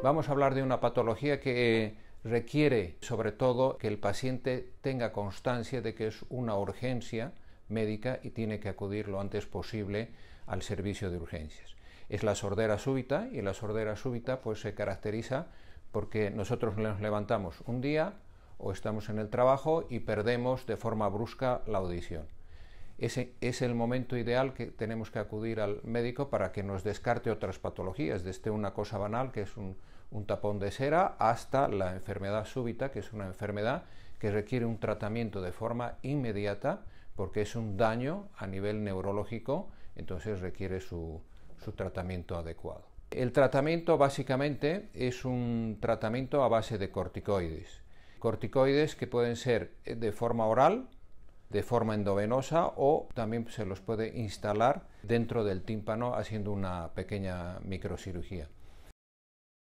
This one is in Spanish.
Vamos a hablar de una patología que eh, requiere sobre todo que el paciente tenga constancia de que es una urgencia médica y tiene que acudir lo antes posible al servicio de urgencias. Es la sordera súbita y la sordera súbita pues se caracteriza porque nosotros nos levantamos un día o estamos en el trabajo y perdemos de forma brusca la audición es el momento ideal que tenemos que acudir al médico para que nos descarte otras patologías, desde una cosa banal que es un, tapón de cera hasta la enfermedad súbita, que es una enfermedad que requiere un tratamiento de forma inmediata porque es un daño a nivel neurológico, entonces requiere su tratamiento adecuado. El tratamiento básicamente es un tratamiento a base de corticoides. Corticoides que pueden ser de forma oral, de forma endovenosa o también se los puede instalar dentro del tímpano haciendo una pequeña microcirugía.